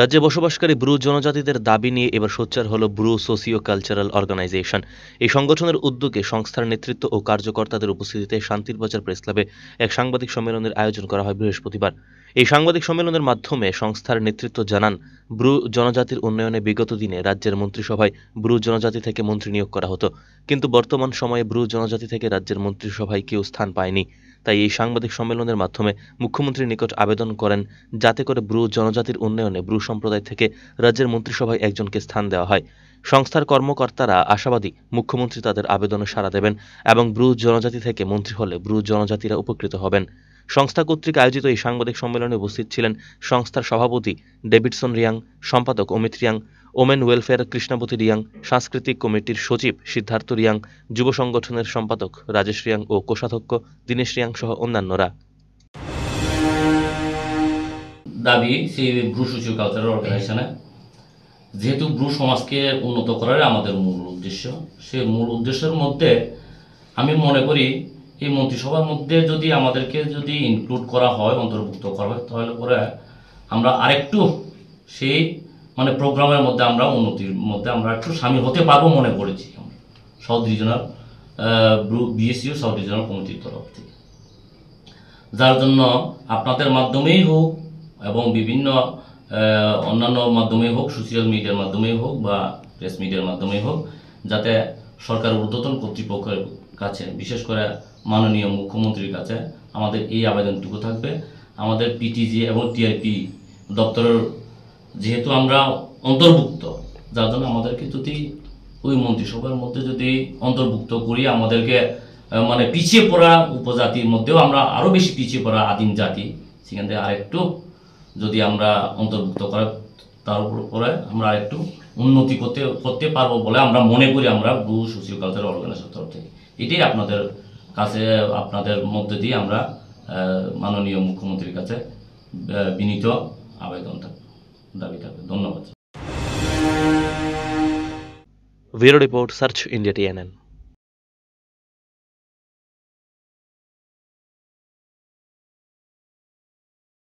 রাজ্যে বসবাসকারী ব্রু জনজাতিদের দাবি নিয়ে এবার সোচ্চার হল ব্রু সোসিও কালচারাল অর্গানাইজেশন এই সংগঠনের উদ্যোগে সংস্থার নেতৃত্ব ও কার্যকর্তাদের উপস্থিতিতে শান্তির বাজার প্রেস ক্লাবে এক সাংবাদিক সম্মেলনের আয়োজন করা হয় বৃহস্পতিবার এই সাংবাদিক সম্মেলনের মাধ্যমে সংস্থার নেতৃত্ব জানান ব্রু জনজাতির উন্নয়নে বিগত দিনে রাজ্যের মন্ত্রিসভায় ব্রু জনজাতি থেকে মন্ত্রী নিয়োগ করা হতো কিন্তু বর্তমান সময়ে ব্রু জনজাতি থেকে রাজ্যের মন্ত্রিসভায় কেউ স্থান পায়নি তাই এই সাংবাদিক সম্মেলনের মাধ্যমে মুখ্যমন্ত্রীর নিকট আবেদন করেন যাতে করে ব্রু জনজাতির উন্নয়নে ব্রু সম্প্রদায় থেকে রাজ্যের মন্ত্রিসভায় একজনকে স্থান দেওয়া হয় সংস্থার কর্মকর্তারা আশাবাদী মুখ্যমন্ত্রী তাদের আবেদনে সাড়া দেবেন এবং ব্রু জনজাতি থেকে মন্ত্রী হলে ব্রু জনজাতিরা উপকৃত হবেন সংস্থা কর্তৃক আয়োজিত এই সাংবাদিক সম্মেলনে উপস্থিত ছিলেন সংস্থার সভাপতি ডেভিডসন রিয়াং সম্পাদক অমিত রিয়াং ওমেন ওয়েলফেয়ার কৃষ্ণাবতী রিয়াং সাংস্কৃতিক কমিটির সচিব সিদ্ধার্থ রিয়াং যুব সংগঠনের সম্পাদক রাজেশ রিয়াং ও কোষাধ্যক্ষ দীনেশ রিয়াং সহ অন্যান্যরা দাবি সেই ব্রু সোশিয়াল কালচারাল অর্গানাইজেশনে যেহেতু ব্রু সমাজকে উন্নত করার আমাদের মূল উদ্দেশ্য সেই মূল উদ্দেশ্যের মধ্যে আমি মনে করি এই মন্ত্রিসভার মধ্যে যদি আমাদেরকে যদি ইনক্লুড করা হয় অন্তর্ভুক্ত করা হয় তাহলে পরে আমরা আরেকটু সেই মানে প্রোগ্রামের মধ্যে আমরা উন্নতির মধ্যে আমরা একটু সামিল হতে পারবো মনে করেছি south regional BSCO south regional কমিটির তরফ থেকে যার জন্য আপনাদের মাধ্যমেই হোক এবং বিভিন্ন অন্যান্য মাধ্যমেই হোক সোশ্যাল মিডিয়ার মাধ্যমেই হোক বা প্রেস মিডিয়ার মাধ্যমেই হোক যাতে সরকার ঊর্ধ্বতন কর্তৃপক্ষের কাছে বিশেষ করে মাননীয় মুখ্যমন্ত্রীর কাছে আমাদের এই আবেদনটুকু থাকবে আমাদের পিটিজি এবং টিআরপি দপ্তরের যেহেতু আমরা অন্তর্ভুক্ত যার জন্য আমাদেরকে যদি ওই মন্ত্রিসভার মধ্যে যদি অন্তর্ভুক্ত করি আমাদেরকে মানে পিছিয়ে পড়া উপজাতির মধ্যেও আমরা আরও বেশি পিছিয়ে পড়া আদিম জাতি সেখান থেকে আরেকটু যদি আমরা অন্তর্ভুক্ত করা তার উপরে আমরা আরেকটু উন্নতি করতে করতে পারবো বলে আমরা মনে করি আমরা ব্রু সুশীল কালচার অর্গানাইজেশন তরফ থেকে এটাই আপনাদের কাছে আপনাদের মধ্যে দিয়ে আমরা মাননীয় মুখ্যমন্ত্রীর কাছে বিনীত আবেদন থাকবে দাবি থাকবে ধন্যবাদ bureau report search India TNN